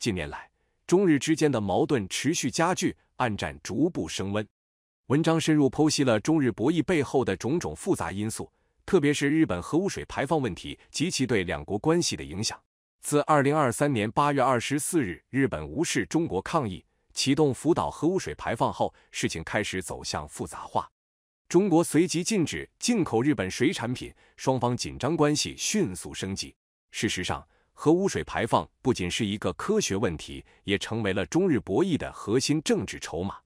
近年来，中日之间的矛盾持续加剧，暗战逐步升温。文章深入剖析了中日博弈背后的种种复杂因素，特别是日本核污水排放问题及其对两国关系的影响。自二零二三年八月二十四日，日本无视中国抗议，启动福岛核污水排放后，事情开始走向复杂化。中国随即禁止进口日本水产品，双方紧张关系迅速升级。事实上，核污水排放不仅是一个科学问题，也成为了中日博弈的核心政治筹码。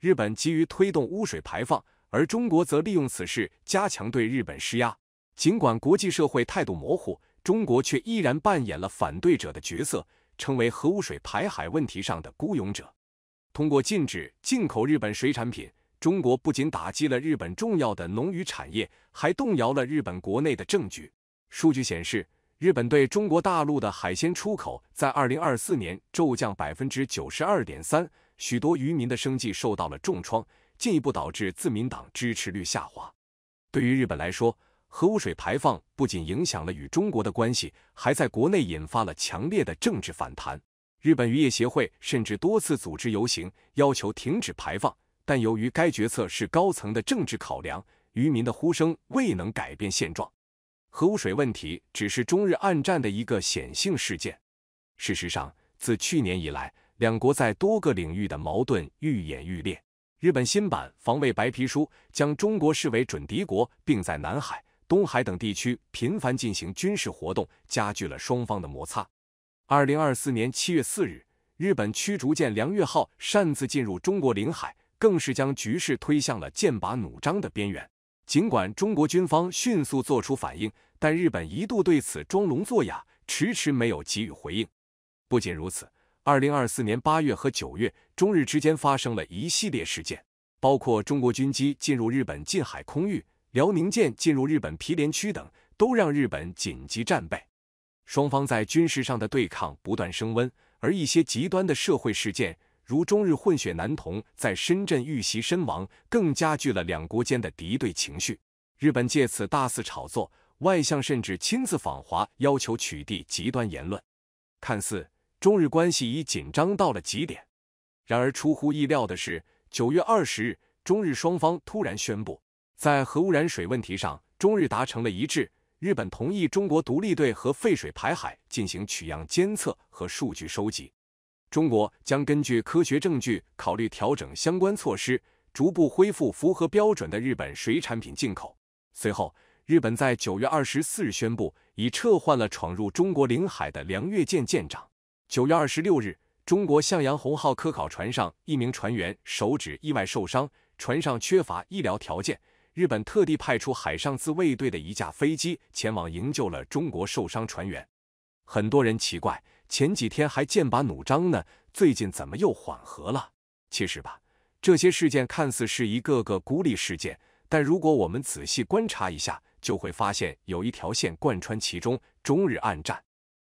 日本急于推动污水排放，而中国则利用此事加强对日本施压。尽管国际社会态度模糊，中国却依然扮演了反对者的角色，成为核污水排海问题上的孤勇者。通过禁止进口日本水产品，中国不仅打击了日本重要的农渔产业，还动摇了日本国内的政局。数据显示。日本对中国大陆的海鲜出口在二零二四年骤降百分之九十二点三，许多渔民的生计受到了重创，进一步导致自民党支持率下滑。对于日本来说，核污水排放不仅影响了与中国的关系，还在国内引发了强烈的政治反弹。日本渔业协会甚至多次组织游行，要求停止排放，但由于该决策是高层的政治考量，渔民的呼声未能改变现状。核污水问题只是中日暗战的一个显性事件。事实上，自去年以来，两国在多个领域的矛盾愈演愈烈。日本新版防卫白皮书将中国视为准敌国，并在南海、东海等地区频繁进行军事活动，加剧了双方的摩擦。二零二四年七月四日，日本驱逐舰梁月号擅自进入中国领海，更是将局势推向了剑拔弩张的边缘。尽管中国军方迅速作出反应，但日本一度对此装聋作哑，迟迟没有给予回应。不仅如此，二零二四年八月和九月，中日之间发生了一系列事件，包括中国军机进入日本近海空域、辽宁舰进入日本毗连区等，都让日本紧急战备。双方在军事上的对抗不断升温，而一些极端的社会事件。如中日混血男童在深圳遇袭身亡，更加剧了两国间的敌对情绪。日本借此大肆炒作，外相甚至亲自访华，要求取缔极端言论。看似中日关系已紧张到了极点，然而出乎意料的是，九月二十日，中日双方突然宣布，在核污染水问题上，中日达成了一致。日本同意中国独立队和废水排海进行取样监测和数据收集。中国将根据科学证据考虑调整相关措施，逐步恢复符合标准的日本水产品进口。随后，日本在九月二十四日宣布，已撤换了闯入中国领海的梁月舰舰长。九月二十六日，中国向阳红号科考船上一名船员手指意外受伤，船上缺乏医疗条件，日本特地派出海上自卫队的一架飞机前往营救了中国受伤船员。很多人奇怪。前几天还剑拔弩张呢，最近怎么又缓和了？其实吧，这些事件看似是一个个孤立事件，但如果我们仔细观察一下，就会发现有一条线贯穿其中——中日暗战。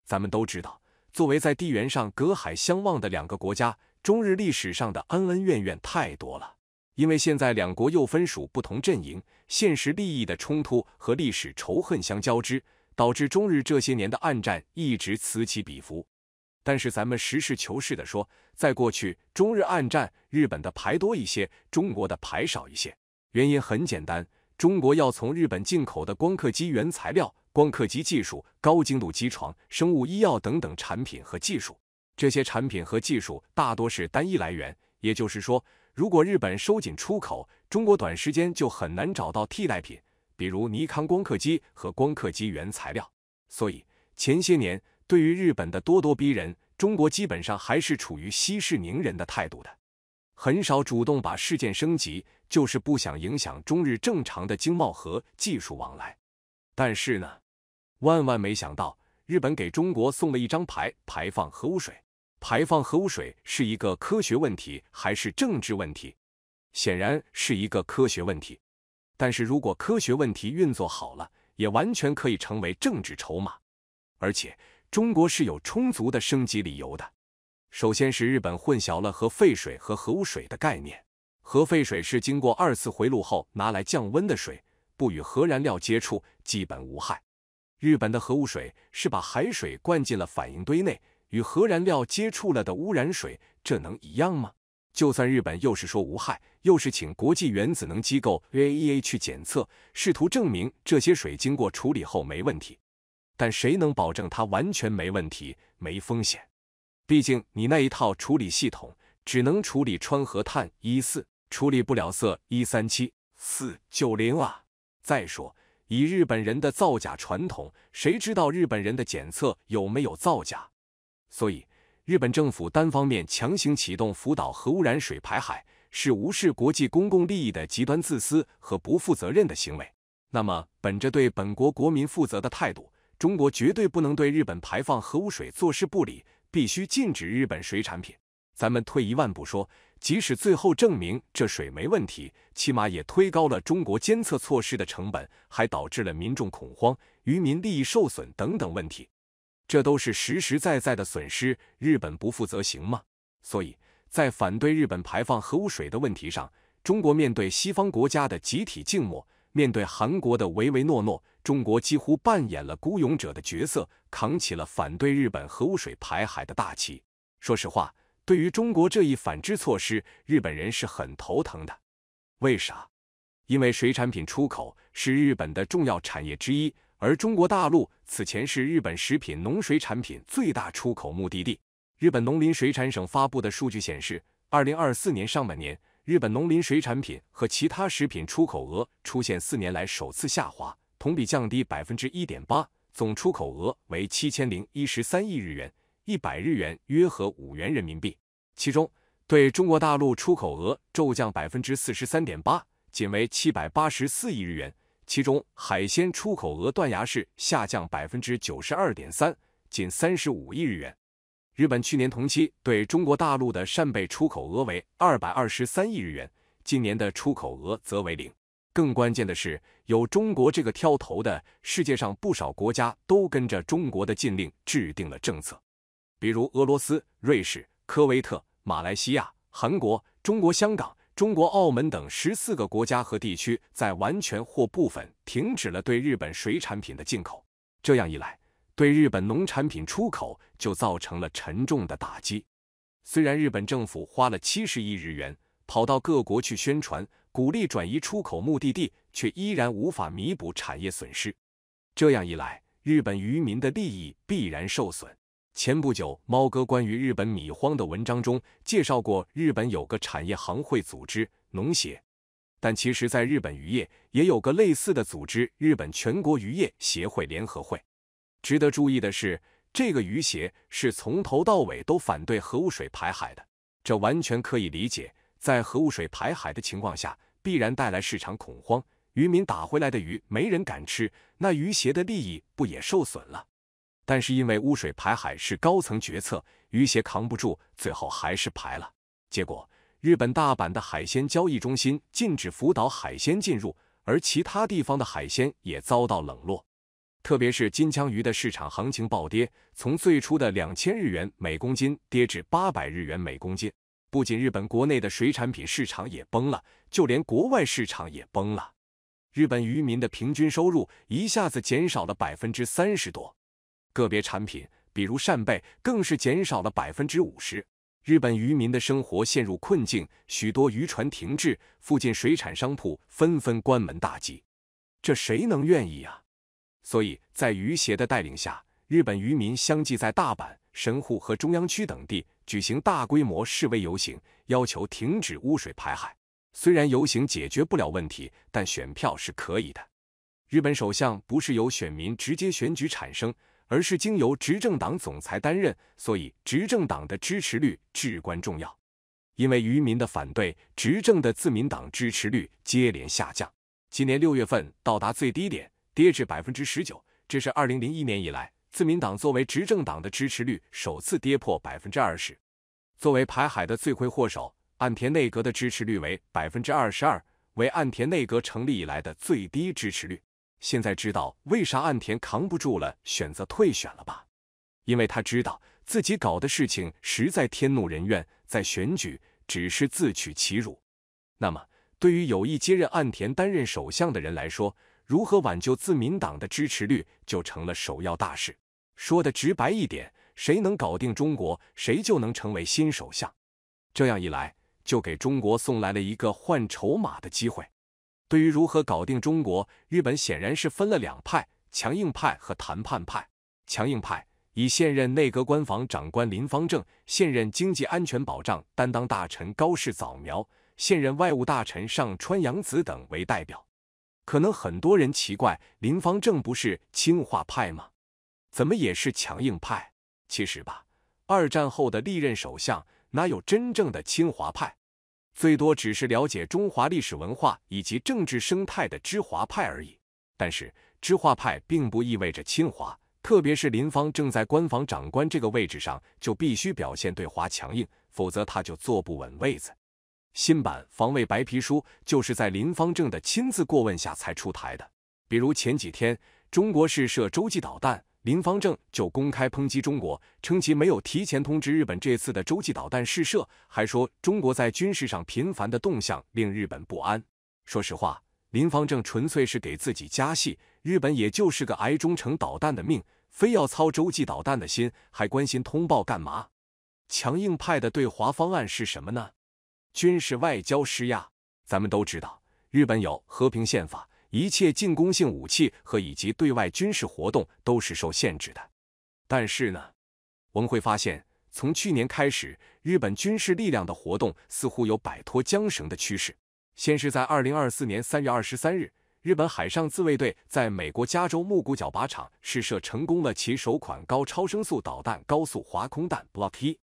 咱们都知道，作为在地缘上隔海相望的两个国家，中日历史上的恩恩怨怨太多了。因为现在两国又分属不同阵营，现实利益的冲突和历史仇恨相交织。导致中日这些年的暗战一直此起彼伏，但是咱们实事求是的说，在过去中日暗战，日本的牌多一些，中国的牌少一些。原因很简单，中国要从日本进口的光刻机原材料、光刻机技术、高精度机床、生物医药等等产品和技术，这些产品和技术大多是单一来源。也就是说，如果日本收紧出口，中国短时间就很难找到替代品。比如尼康光刻机和光刻机原材料，所以前些年对于日本的咄咄逼人，中国基本上还是处于息事宁人的态度的，很少主动把事件升级，就是不想影响中日正常的经贸和技术往来。但是呢，万万没想到，日本给中国送了一张牌——排放核污水。排放核污水是一个科学问题还是政治问题？显然是一个科学问题。但是，如果科学问题运作好了，也完全可以成为政治筹码。而且，中国是有充足的升级理由的。首先是日本混淆了核废水和核污水的概念。核废水是经过二次回路后拿来降温的水，不与核燃料接触，基本无害。日本的核污水是把海水灌进了反应堆内，与核燃料接触了的污染水，这能一样吗？就算日本又是说无害，又是请国际原子能机构 a e a 去检测，试图证明这些水经过处理后没问题，但谁能保证它完全没问题、没风险？毕竟你那一套处理系统只能处理川河碳一四，处理不了铯一三七四九零啊！再说，以日本人的造假传统，谁知道日本人的检测有没有造假？所以。日本政府单方面强行启动福岛核污染水排海，是无视国际公共利益的极端自私和不负责任的行为。那么，本着对本国国民负责的态度，中国绝对不能对日本排放核污水坐视不理，必须禁止日本水产品。咱们退一万步说，即使最后证明这水没问题，起码也推高了中国监测措施的成本，还导致了民众恐慌、渔民利益受损等等问题。这都是实实在在的损失，日本不负责行吗？所以，在反对日本排放核污水的问题上，中国面对西方国家的集体静默，面对韩国的唯唯诺诺，中国几乎扮演了孤勇者的角色，扛起了反对日本核污水排海的大旗。说实话，对于中国这一反制措施，日本人是很头疼的。为啥？因为水产品出口是日本的重要产业之一。而中国大陆此前是日本食品、农水产品最大出口目的地。日本农林水产省发布的数据显示，2024年上半年，日本农林水产品和其他食品出口额出现四年来首次下滑，同比降低1.8%，总出口额为7013亿日元，100日元约合5元人民币。其中，对中国大陆出口额骤降43.8%，仅为784亿日元。其中，海鲜出口额断崖式下降百分之九十二点三，仅三十五亿日元。日本去年同期对中国大陆的扇贝出口额为二百二十三亿日元，今年的出口额则为零。更关键的是，有中国这个跳头的，世界上不少国家都跟着中国的禁令制定了政策，比如俄罗斯、瑞士、科威特、马来西亚、韩国、中国香港。中国、澳门等十四个国家和地区在完全或部分停止了对日本水产品的进口，这样一来，对日本农产品出口就造成了沉重的打击。虽然日本政府花了七十亿日元跑到各国去宣传，鼓励转移出口目的地，却依然无法弥补产业损失。这样一来，日本渔民的利益必然受损。前不久，猫哥关于日本米荒的文章中介绍过日本有个产业行会组织农协，但其实，在日本渔业也有个类似的组织——日本全国渔业协会联合会。值得注意的是，这个鱼协是从头到尾都反对核污水排海的，这完全可以理解。在核污水排海的情况下，必然带来市场恐慌，渔民打回来的鱼没人敢吃，那鱼协的利益不也受损了？但是因为污水排海是高层决策，鱼协扛不住，最后还是排了。结果，日本大阪的海鲜交易中心禁止福岛海鲜进入，而其他地方的海鲜也遭到冷落。特别是金枪鱼的市场行情暴跌，从最初的两千日元每公斤跌至八百日元每公斤。不仅日本国内的水产品市场也崩了，就连国外市场也崩了。日本渔民的平均收入一下子减少了百分之三十多。个别产品，比如扇贝，更是减少了百分之五十。日本渔民的生活陷入困境，许多渔船停滞，附近水产商铺纷纷关门大吉。这谁能愿意啊？所以，在渔协的带领下，日本渔民相继在大阪、神户和中央区等地举行大规模示威游行，要求停止污水排海。虽然游行解决不了问题，但选票是可以的。日本首相不是由选民直接选举产生。而是经由执政党总裁担任，所以执政党的支持率至关重要。因为渔民的反对，执政的自民党支持率接连下降，今年六月份到达最低点，跌至百分之十九，这是二零零一年以来自民党作为执政党的支持率首次跌破百分之二十。作为排海的罪魁祸首，岸田内阁的支持率为百分之二十二，为岸田内阁成立以来的最低支持率。现在知道为啥岸田扛不住了，选择退选了吧？因为他知道自己搞的事情实在天怒人怨，在选举只是自取其辱。那么，对于有意接任岸田担任首相的人来说，如何挽救自民党的支持率就成了首要大事。说的直白一点，谁能搞定中国，谁就能成为新首相。这样一来，就给中国送来了一个换筹码的机会。对于如何搞定中国，日本显然是分了两派：强硬派和谈判派。强硬派以现任内阁官房长官林方正、现任经济安全保障担当大臣高市早苗、现任外务大臣上川洋子等为代表。可能很多人奇怪，林方正不是亲华派吗？怎么也是强硬派？其实吧，二战后的历任首相哪有真正的亲华派？最多只是了解中华历史文化以及政治生态的知华派而已，但是知华派并不意味着亲华，特别是林芳正在官房长官这个位置上，就必须表现对华强硬，否则他就坐不稳位子。新版防卫白皮书就是在林芳正的亲自过问下才出台的，比如前几天中国试射洲际导弹。林方正就公开抨击中国，称其没有提前通知日本这次的洲际导弹试射，还说中国在军事上频繁的动向令日本不安。说实话，林方正纯粹是给自己加戏。日本也就是个挨中程导弹的命，非要操洲际导弹的心，还关心通报干嘛？强硬派的对华方案是什么呢？军事外交施压。咱们都知道，日本有和平宪法。一切进攻性武器和以及对外军事活动都是受限制的。但是呢，我们会发现，从去年开始，日本军事力量的活动似乎有摆脱缰绳的趋势。先是在二零二四年三月二十三日，日本海上自卫队在美国加州木谷角靶场试射成功了其首款高超声速导弹高速滑空弹 Block E。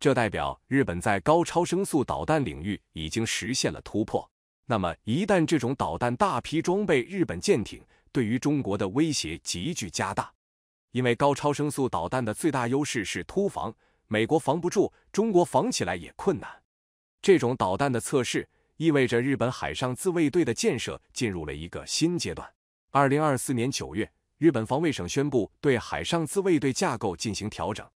这代表日本在高超声速导弹领域已经实现了突破。那么，一旦这种导弹大批装备日本舰艇，对于中国的威胁急剧加大。因为高超声速导弹的最大优势是突防，美国防不住，中国防起来也困难。这种导弹的测试，意味着日本海上自卫队的建设进入了一个新阶段。二零二四年九月，日本防卫省宣布对海上自卫队架构进行调整。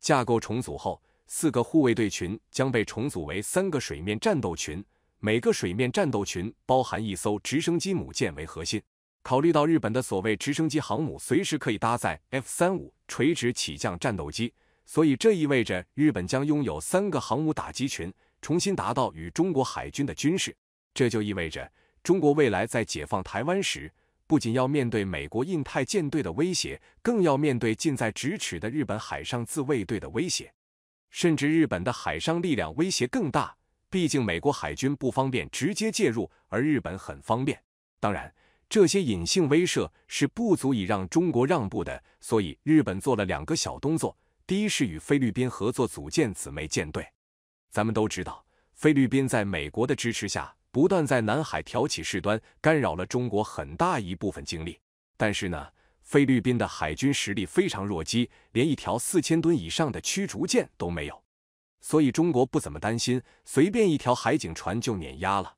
架构重组后，四个护卫队群将被重组为三个水面战斗群。每个水面战斗群包含一艘直升机母舰为核心。考虑到日本的所谓直升机航母随时可以搭载 F 三五垂直起降战斗机，所以这意味着日本将拥有三个航母打击群，重新达到与中国海军的军事。这就意味着中国未来在解放台湾时，不仅要面对美国印太舰队的威胁，更要面对近在咫尺的日本海上自卫队的威胁，甚至日本的海上力量威胁更大。毕竟美国海军不方便直接介入，而日本很方便。当然，这些隐性威慑是不足以让中国让步的。所以，日本做了两个小动作：第一是与菲律宾合作组建姊妹舰队。咱们都知道，菲律宾在美国的支持下，不断在南海挑起事端，干扰了中国很大一部分精力。但是呢，菲律宾的海军实力非常弱鸡，连一条四千吨以上的驱逐舰都没有。所以中国不怎么担心，随便一条海警船就碾压了。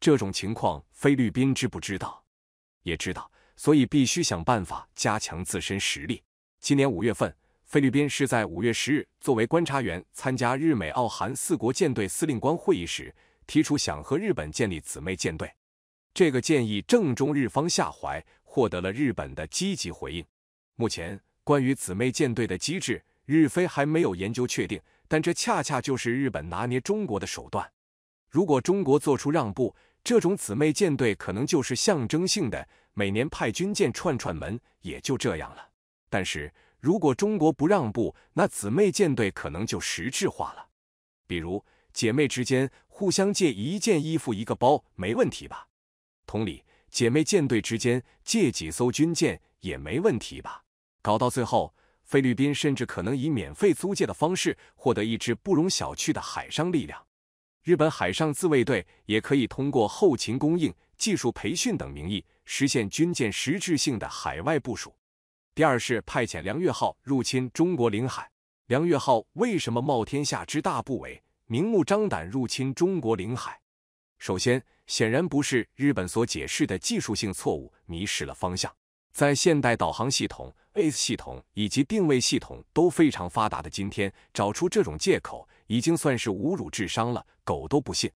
这种情况菲律宾知不知道？也知道，所以必须想办法加强自身实力。今年五月份，菲律宾是在五月十日作为观察员参加日美澳韩四国舰队司令官会议时，提出想和日本建立姊妹舰队。这个建议正中日方下怀，获得了日本的积极回应。目前关于姊妹舰队的机制，日菲还没有研究确定。但这恰恰就是日本拿捏中国的手段。如果中国做出让步，这种姊妹舰队可能就是象征性的，每年派军舰串串门，也就这样了。但是如果中国不让步，那姊妹舰队可能就实质化了。比如姐妹之间互相借一件衣服、一个包，没问题吧？同理，姐妹舰队之间借几艘军舰也没问题吧？搞到最后。菲律宾甚至可能以免费租借的方式获得一支不容小觑的海上力量，日本海上自卫队也可以通过后勤供应、技术培训等名义，实现军舰实质性的海外部署。第二是派遣“梁月号”入侵中国领海，“梁月号”为什么冒天下之大不韪，明目张胆入侵中国领海？首先，显然不是日本所解释的技术性错误，迷失了方向。在现代导航系统、a c s 系统以及定位系统都非常发达的今天，找出这种借口已经算是侮辱智商了，狗都不信。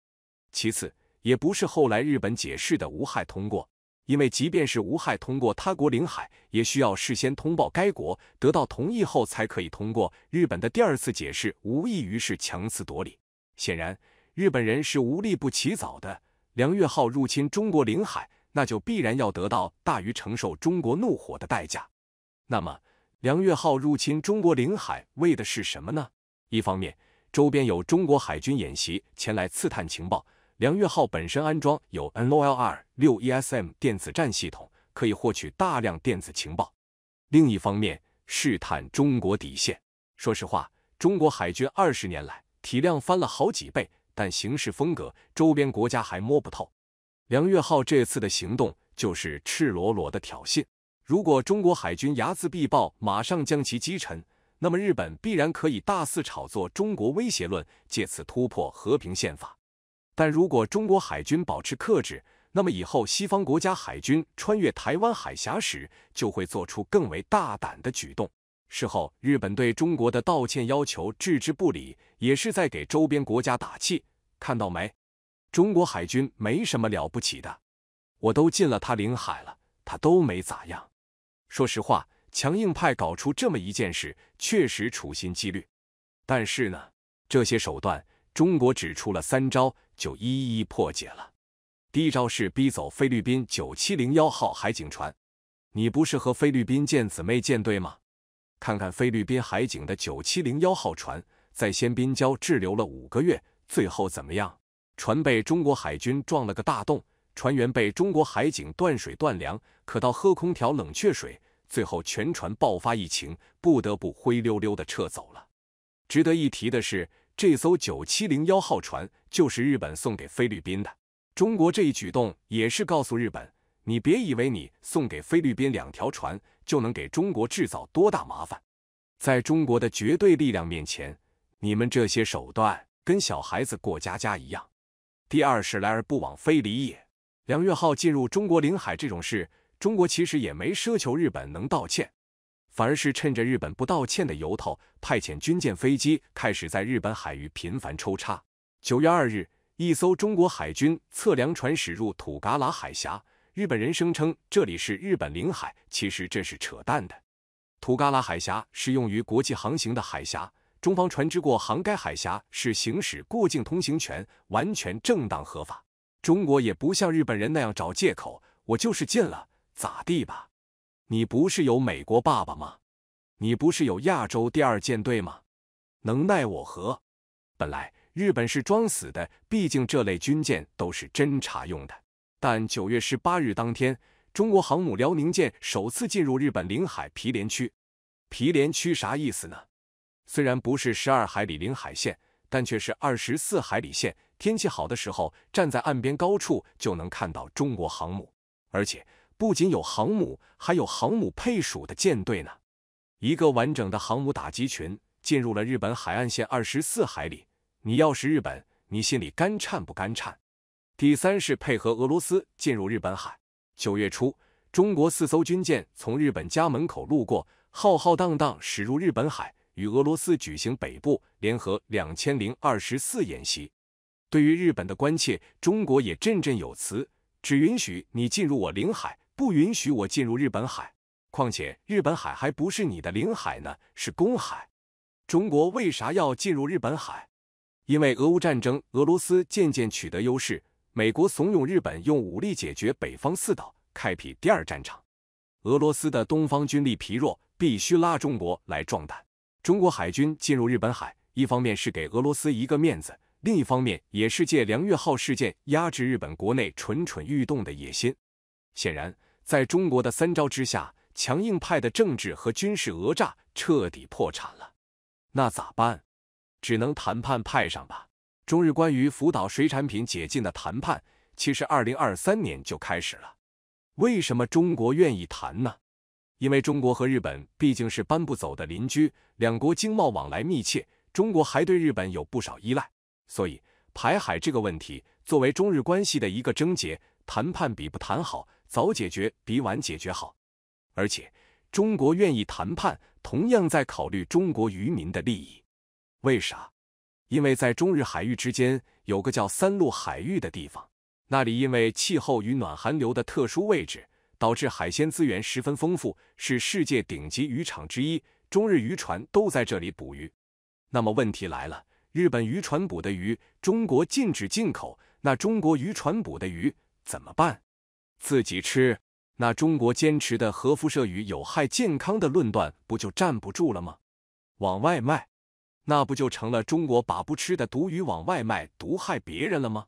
其次，也不是后来日本解释的无害通过，因为即便是无害通过他国领海，也需要事先通报该国，得到同意后才可以通过。日本的第二次解释无异于是强词夺理。显然，日本人是无力不起早的。梁月号入侵中国领海。那就必然要得到大于承受中国怒火的代价。那么，梁月号入侵中国领海为的是什么呢？一方面，周边有中国海军演习前来刺探情报，梁月号本身安装有 NOLR 六 ESM 电子战系统，可以获取大量电子情报；另一方面，试探中国底线。说实话，中国海军二十年来体量翻了好几倍，但行事风格，周边国家还摸不透。梁月浩这次的行动就是赤裸裸的挑衅。如果中国海军睚眦必报，马上将其击沉，那么日本必然可以大肆炒作中国威胁论，借此突破和平宪法。但如果中国海军保持克制，那么以后西方国家海军穿越台湾海峡时，就会做出更为大胆的举动。事后，日本对中国的道歉要求置之不理，也是在给周边国家打气。看到没？中国海军没什么了不起的，我都进了他领海了，他都没咋样。说实话，强硬派搞出这么一件事，确实处心积虑。但是呢，这些手段，中国只出了三招就一一破解了。第一招是逼走菲律宾九七零幺号海警船。你不是和菲律宾舰姊妹舰队吗？看看菲律宾海警的九七零幺号船在仙宾礁滞留了五个月，最后怎么样？船被中国海军撞了个大洞，船员被中国海警断水断粮，可到喝空调冷却水，最后全船爆发疫情，不得不灰溜溜的撤走了。值得一提的是，这艘九七零1号船就是日本送给菲律宾的。中国这一举动也是告诉日本，你别以为你送给菲律宾两条船就能给中国制造多大麻烦，在中国的绝对力量面前，你们这些手段跟小孩子过家家一样。第二是来而不往非礼也。梁月号进入中国领海这种事，中国其实也没奢求日本能道歉，反而是趁着日本不道歉的由头，派遣军舰、飞机开始在日本海域频繁抽查。九月二日，一艘中国海军测量船驶入土旮旯海峡，日本人声称这里是日本领海，其实这是扯淡的。土旮旯海峡是用于国际航行的海峡。中方船只过航该海峡是行使过境通行权，完全正当合法。中国也不像日本人那样找借口，我就是进了咋地吧？你不是有美国爸爸吗？你不是有亚洲第二舰队吗？能奈我何？本来日本是装死的，毕竟这类军舰都是侦察用的。但九月十八日当天，中国航母辽宁舰首次进入日本领海毗连区。毗连区啥意思呢？虽然不是十二海里领海线，但却是二十四海里线。天气好的时候，站在岸边高处就能看到中国航母，而且不仅有航母，还有航母配属的舰队呢。一个完整的航母打击群进入了日本海岸线二十四海里，你要是日本，你心里干颤不干颤？第三是配合俄罗斯进入日本海。九月初，中国四艘军舰从日本家门口路过，浩浩荡荡驶入日本海。与俄罗斯举行北部联合两千零二十四演习。对于日本的关切，中国也振振有词：只允许你进入我领海，不允许我进入日本海。况且日本海还不是你的领海呢，是公海。中国为啥要进入日本海？因为俄乌战争，俄罗斯渐渐取得优势，美国怂恿日本用武力解决北方四岛，开辟第二战场。俄罗斯的东方军力疲弱，必须拉中国来壮胆。中国海军进入日本海，一方面是给俄罗斯一个面子，另一方面也是借“梁月号”事件压制日本国内蠢蠢欲动的野心。显然，在中国的三招之下，强硬派的政治和军事讹诈彻底破产了。那咋办？只能谈判派上吧。中日关于福岛水产品解禁的谈判，其实二零二三年就开始了。为什么中国愿意谈呢？因为中国和日本毕竟是搬不走的邻居，两国经贸往来密切，中国还对日本有不少依赖，所以排海这个问题作为中日关系的一个症结，谈判比不谈好，早解决比晚解决好。而且中国愿意谈判，同样在考虑中国渔民的利益。为啥？因为在中日海域之间有个叫三陆海域的地方，那里因为气候与暖寒流的特殊位置。导致海鲜资源十分丰富，是世界顶级渔场之一。中日渔船都在这里捕鱼。那么问题来了，日本渔船捕的鱼，中国禁止进口，那中国渔船捕的鱼怎么办？自己吃？那中国坚持的核辐射鱼有害健康的论断不就站不住了吗？往外卖？那不就成了中国把不吃的毒鱼往外卖，毒害别人了吗？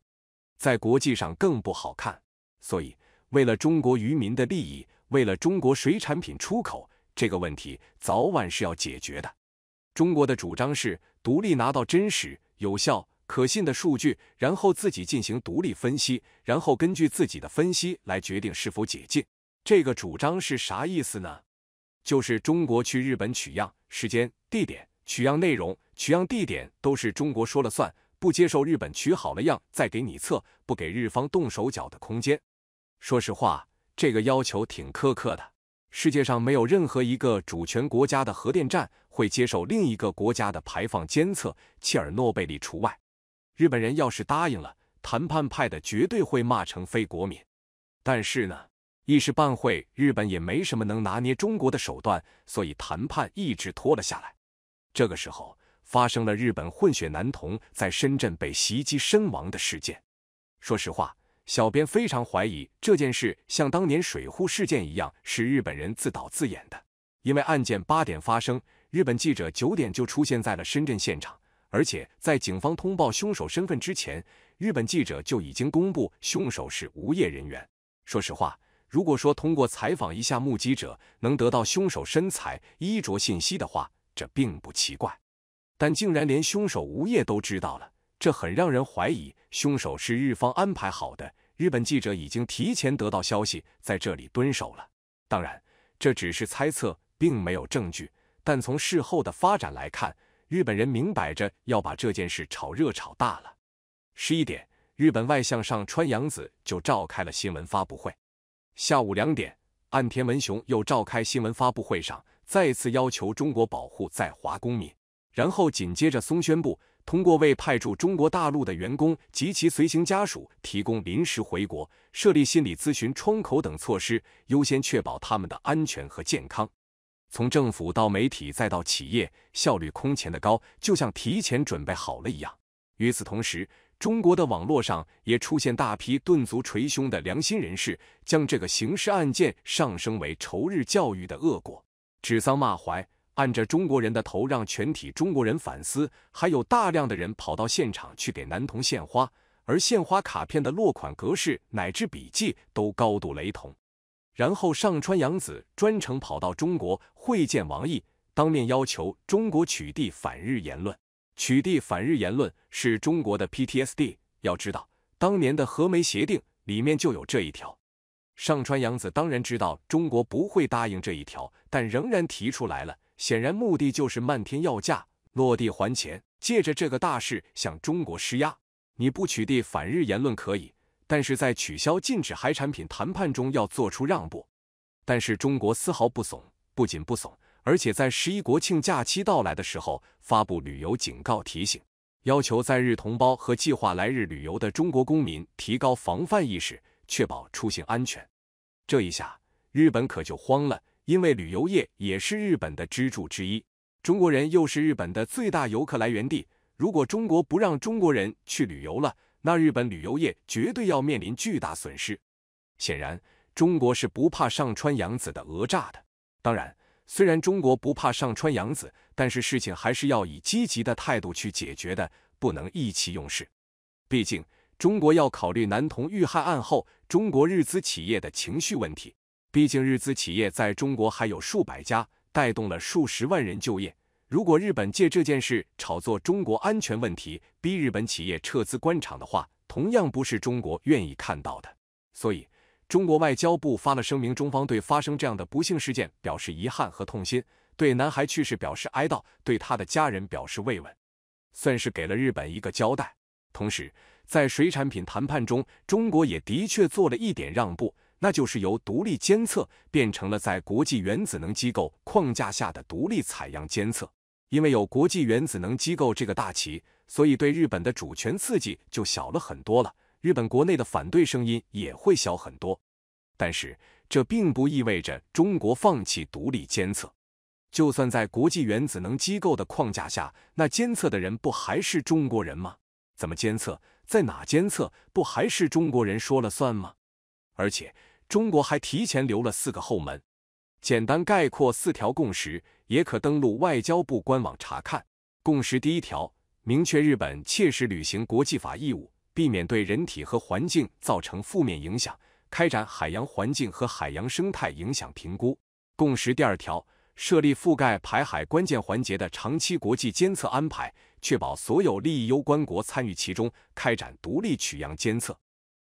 在国际上更不好看。所以。为了中国渔民的利益，为了中国水产品出口，这个问题早晚是要解决的。中国的主张是独立拿到真实、有效、可信的数据，然后自己进行独立分析，然后根据自己的分析来决定是否解禁。这个主张是啥意思呢？就是中国去日本取样时间、地点、取样内容、取样地点都是中国说了算，不接受日本取好了样再给你测，不给日方动手脚的空间。说实话，这个要求挺苛刻的。世界上没有任何一个主权国家的核电站会接受另一个国家的排放监测，切尔诺贝利除外。日本人要是答应了，谈判派的绝对会骂成非国民。但是呢，一时半会日本也没什么能拿捏中国的手段，所以谈判一直拖了下来。这个时候发生了日本混血男童在深圳被袭击身亡的事件。说实话。小编非常怀疑这件事像当年水户事件一样是日本人自导自演的，因为案件八点发生，日本记者九点就出现在了深圳现场，而且在警方通报凶手身份之前，日本记者就已经公布凶手是无业人员。说实话，如果说通过采访一下目击者能得到凶手身材、衣着信息的话，这并不奇怪，但竟然连凶手无业都知道了。这很让人怀疑，凶手是日方安排好的。日本记者已经提前得到消息，在这里蹲守了。当然，这只是猜测，并没有证据。但从事后的发展来看，日本人明摆着要把这件事炒热、炒大了。十一点，日本外相上川洋子就召开了新闻发布会。下午两点，岸田文雄又召开新闻发布会上，再次要求中国保护在华公民。然后紧接着松宣布。通过为派驻中国大陆的员工及其随行家属提供临时回国、设立心理咨询窗口等措施，优先确保他们的安全和健康。从政府到媒体再到企业，效率空前的高，就像提前准备好了一样。与此同时，中国的网络上也出现大批顿足捶胸的良心人士，将这个刑事案件上升为仇日教育的恶果，指桑骂槐。按着中国人的头，让全体中国人反思。还有大量的人跑到现场去给男童献花，而献花卡片的落款格式乃至笔记都高度雷同。然后上川阳子专程跑到中国会见王毅，当面要求中国取缔反日言论。取缔反日言论是中国的 PTSD。要知道，当年的和美协定里面就有这一条。上川阳子当然知道中国不会答应这一条，但仍然提出来了。显然，目的就是漫天要价，落地还钱，借着这个大事向中国施压。你不取缔反日言论可以，但是在取消禁止海产品谈判中要做出让步。但是中国丝毫不怂，不仅不怂，而且在十一国庆假期到来的时候发布旅游警告，提醒要求在日同胞和计划来日旅游的中国公民提高防范意识，确保出行安全。这一下，日本可就慌了。因为旅游业也是日本的支柱之一，中国人又是日本的最大游客来源地。如果中国不让中国人去旅游了，那日本旅游业绝对要面临巨大损失。显然，中国是不怕上川洋子的讹诈的。当然，虽然中国不怕上川洋子，但是事情还是要以积极的态度去解决的，不能意气用事。毕竟，中国要考虑男童遇害案后中国日资企业的情绪问题。毕竟，日资企业在中国还有数百家，带动了数十万人就业。如果日本借这件事炒作中国安全问题，逼日本企业撤资关厂的话，同样不是中国愿意看到的。所以，中国外交部发了声明，中方对发生这样的不幸事件表示遗憾和痛心，对男孩去世表示哀悼，对他的家人表示慰问，算是给了日本一个交代。同时，在水产品谈判中，中国也的确做了一点让步。那就是由独立监测变成了在国际原子能机构框架下的独立采样监测。因为有国际原子能机构这个大旗，所以对日本的主权刺激就小了很多了，日本国内的反对声音也会小很多。但是这并不意味着中国放弃独立监测。就算在国际原子能机构的框架下，那监测的人不还是中国人吗？怎么监测，在哪监测，不还是中国人说了算吗？而且中国还提前留了四个后门，简单概括四条共识，也可登录外交部官网查看。共识第一条，明确日本切实履行国际法义务，避免对人体和环境造成负面影响，开展海洋环境和海洋生态影响评估。共识第二条，设立覆盖排海关键环节的长期国际监测安排，确保所有利益攸关国参与其中，开展独立取样监测。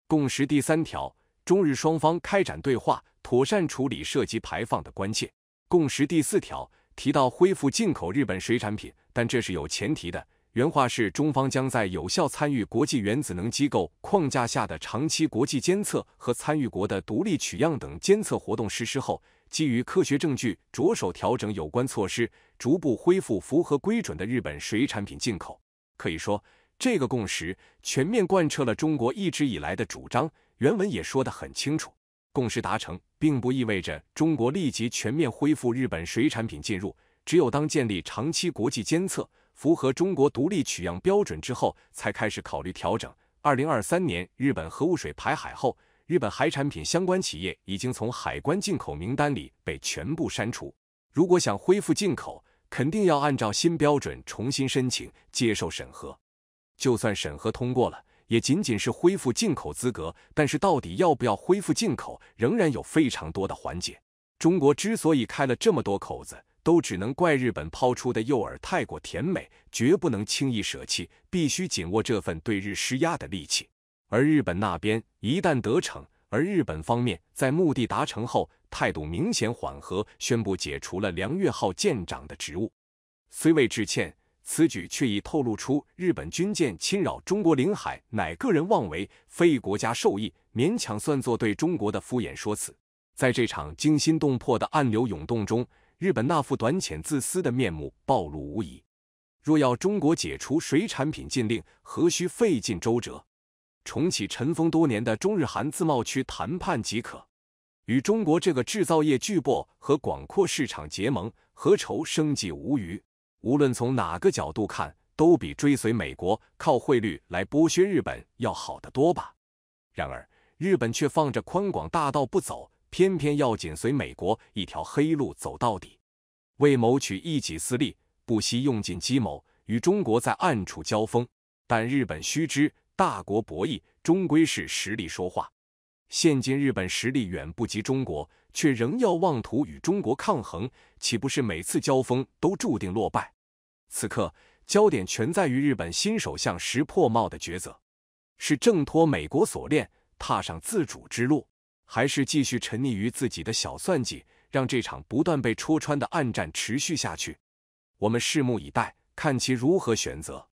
共识第三条。中日双方开展对话，妥善处理涉及排放的关切。共识第四条提到恢复进口日本水产品，但这是有前提的。原话是：中方将在有效参与国际原子能机构框架下的长期国际监测和参与国的独立取样等监测活动实施后，基于科学证据着手调整有关措施，逐步恢复符合规准的日本水产品进口。可以说，这个共识全面贯彻了中国一直以来的主张。原文也说得很清楚，共识达成并不意味着中国立即全面恢复日本水产品进入。只有当建立长期国际监测，符合中国独立取样标准之后，才开始考虑调整。二零二三年日本核污水排海后，日本海产品相关企业已经从海关进口名单里被全部删除。如果想恢复进口，肯定要按照新标准重新申请，接受审核。就算审核通过了。也仅仅是恢复进口资格，但是到底要不要恢复进口，仍然有非常多的环节。中国之所以开了这么多口子，都只能怪日本抛出的诱饵太过甜美，绝不能轻易舍弃，必须紧握这份对日施压的利器。而日本那边一旦得逞，而日本方面在目的达成后，态度明显缓和，宣布解除了梁月号舰长的职务，虽未致歉。此举却已透露出日本军舰侵扰中国领海乃个人妄为，非国家授意，勉强算作对中国的敷衍说辞。在这场惊心动魄的暗流涌动中，日本那副短浅自私的面目暴露无遗。若要中国解除水产品禁令，何须费尽周折？重启尘封多年的中日韩自贸区谈判即可。与中国这个制造业巨擘和广阔市场结盟，何愁生计无余？无论从哪个角度看，都比追随美国靠汇率来剥削日本要好得多吧？然而，日本却放着宽广大道不走，偏偏要紧随美国一条黑路走到底，为谋取一己私利，不惜用尽计谋，与中国在暗处交锋。但日本须知，大国博弈终归是实力说话。现今日本实力远不及中国，却仍要妄图与中国抗衡，岂不是每次交锋都注定落败？此刻，焦点全在于日本新首相石破茂的抉择：是挣脱美国锁链，踏上自主之路，还是继续沉溺于自己的小算计，让这场不断被戳穿的暗战持续下去？我们拭目以待，看其如何选择。